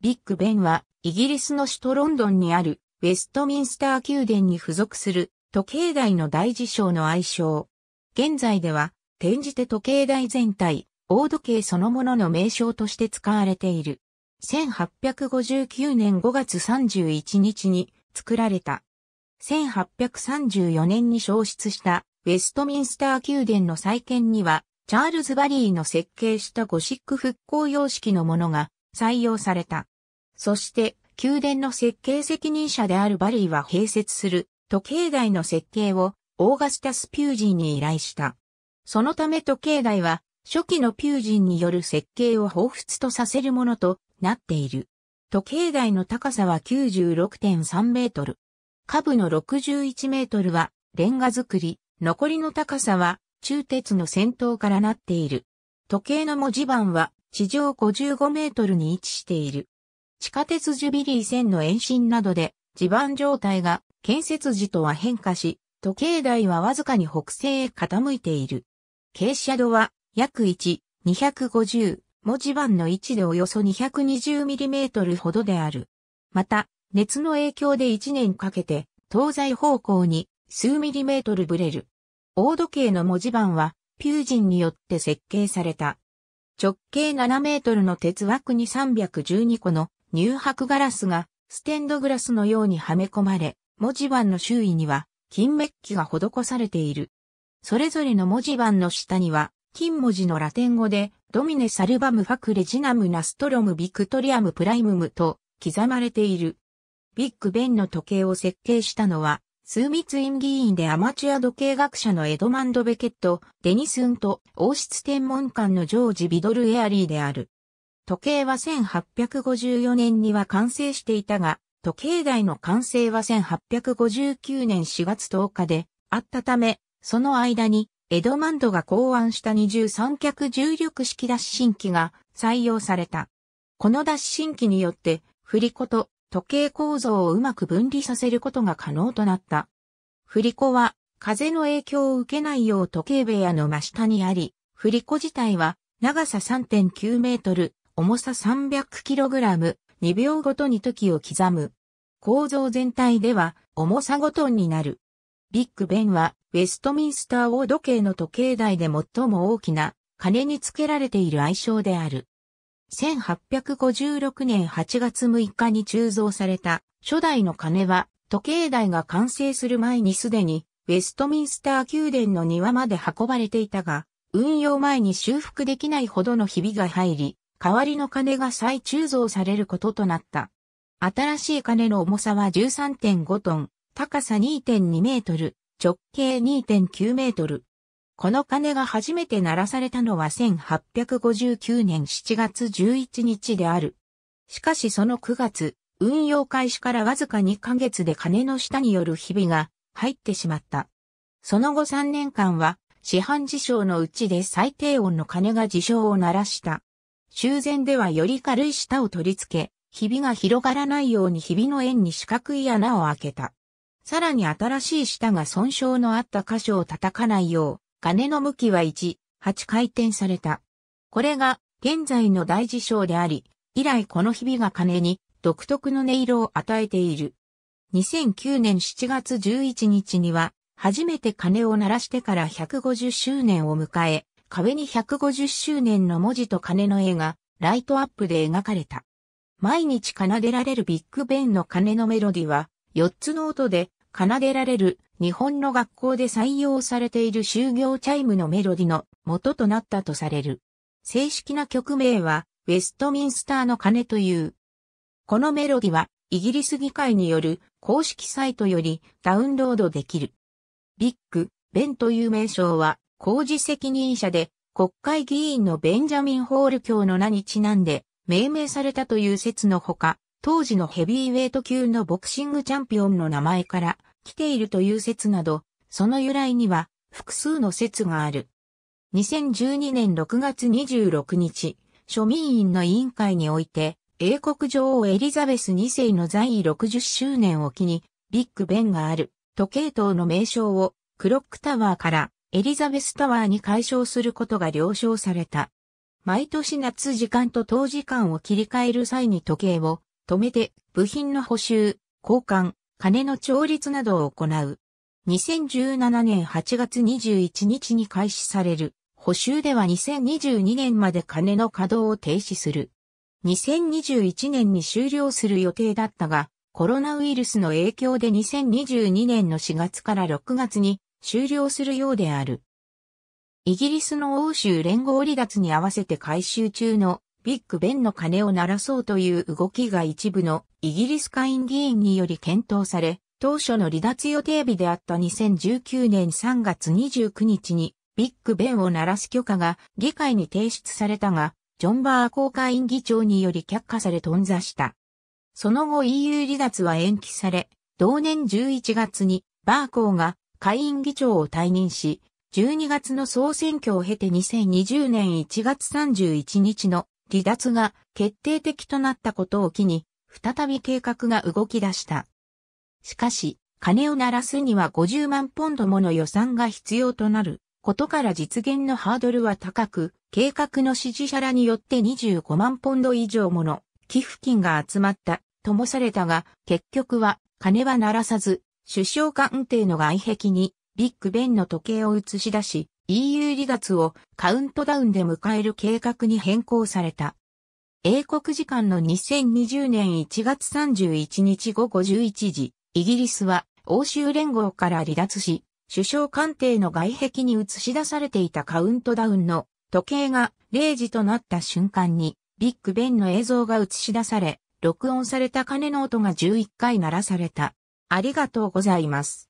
ビッグベンは、イギリスの首都ロンドンにある、ウェストミンスター宮殿に付属する、時計台の大事象の愛称。現在では、転じて時計台全体、大時計そのものの名称として使われている。1859年5月31日に作られた。1834年に消失したウェストミンスター宮殿の再建には、チャールズ・バリーの設計したゴシック復興様式のものが採用された。そして、宮殿の設計責任者であるバリーは併設する時計台の設計をオーガスタス・ピュージンに依頼した。そのため時計台は初期のピュージンによる設計を彷彿とさせるものとなっている。時計台の高さは96.3メートル。下部の61メートルはレンガ作り、残りの高さは中鉄の先頭からなっている。時計の文字盤は地上55メートルに位置している。地下鉄ジュビリー線の延伸などで地盤状態が建設時とは変化し、時計台はわずかに北西へ傾いている。傾斜度は約1、250、文字盤の位置でおよそ 220mm ほどである。また、熱の影響で1年かけて東西方向に数ミリメートルブレる。大時計の文字盤はピュージンによって設計された。直径7メートルの鉄枠に312個の乳白ガラスがステンドグラスのようにはめ込まれ、文字盤の周囲には金メッキが施されている。それぞれの文字盤の下には、金文字のラテン語で、ドミネサルバムファクレジナムナストロムビクトリアムプライムムと刻まれている。ビッグベンの時計を設計したのは、スーミツイン議員でアマチュア時計学者のエドマンド・ベケット、デニスンと王室天文館のジョージ・ビドル・エアリーである。時計は1854年には完成していたが、時計台の完成は1859年4月10日であったため、その間にエドマンドが考案した二重三脚重力式脱進機が採用された。この脱進機によって、振り子と時計構造をうまく分離させることが可能となった。振り子は風の影響を受けないよう時計部屋の真下にあり、振り子自体は長さ3.9メートル、重さ 300kg、2秒ごとに時を刻む。構造全体では重さ5トンになる。ビッグベンはウェストミンスター王時計の時計台で最も大きな金につけられている愛称である。1856年8月6日に鋳造された初代の鐘は時計台が完成する前にすでにウェストミンスター宮殿の庭まで運ばれていたが運用前に修復できないほどのひびが入り代わりの金が再鋳造されることとなった。新しい金の重さは13.5トン、高さ2.2メートル、直径2.9メートル。この鐘が初めて鳴らされたのは1859年7月11日である。しかしその9月、運用開始からわずか2ヶ月で鐘の下による日々が入ってしまった。その後3年間は、市販事象のうちで最低音の鐘が事象を鳴らした。修繕ではより軽い下を取り付け、ひびが広がらないようにひびの円に四角い穴を開けた。さらに新しい下が損傷のあった箇所を叩かないよう、金の向きは1、8回転された。これが現在の大事象であり、以来このひびが金に独特の音色を与えている。2009年7月11日には、初めて鐘を鳴らしてから150周年を迎え、壁に150周年の文字と鐘の絵がライトアップで描かれた。毎日奏でられるビッグベンの鐘のメロディは4つの音で奏でられる日本の学校で採用されている就業チャイムのメロディの元となったとされる。正式な曲名はウェストミンスターの鐘という。このメロディはイギリス議会による公式サイトよりダウンロードできる。ビッグ、ベンという名称は工事責任者で、国会議員のベンジャミン・ホール教の名にちなんで、命名されたという説のほか、当時のヘビーウェイト級のボクシングチャンピオンの名前から来ているという説など、その由来には複数の説がある。2012年6月26日、庶民院の委員会において、英国女王エリザベス2世の在位60周年を機に、ビッグベンがある、時計塔の名称をクロックタワーからエリザベスタワーに解消することが了承された。毎年夏時間と冬時間を切り替える際に時計を止めて部品の補修、交換、金の調律などを行う。2017年8月21日に開始される補修では2022年まで金の稼働を停止する。2021年に終了する予定だったが、コロナウイルスの影響で2022年の4月から6月に終了するようである。イギリスの欧州連合離脱に合わせて改修中のビッグベンの鐘を鳴らそうという動きが一部のイギリス下院議員により検討され、当初の離脱予定日であった2019年3月29日にビッグベンを鳴らす許可が議会に提出されたが、ジョンバー公会員議長により却下され頓挫した。その後 EU 離脱は延期され、同年11月にバーコーが会員議長を退任し、12月の総選挙を経て2020年1月31日の離脱が決定的となったことを機に、再び計画が動き出した。しかし、金を鳴らすには50万ポンドもの予算が必要となることから実現のハードルは高く、計画の支持者らによって25万ポンド以上もの寄付金が集まったともされたが、結局は金は鳴らさず、首相官邸の外壁にビッグベンの時計を映し出し、EU 離脱をカウントダウンで迎える計画に変更された。英国時間の2020年1月31日午後11時、イギリスは欧州連合から離脱し、首相官邸の外壁に映し出されていたカウントダウンの時計が0時となった瞬間にビッグベンの映像が映し出され、録音された鐘の音が11回鳴らされた。ありがとうございます。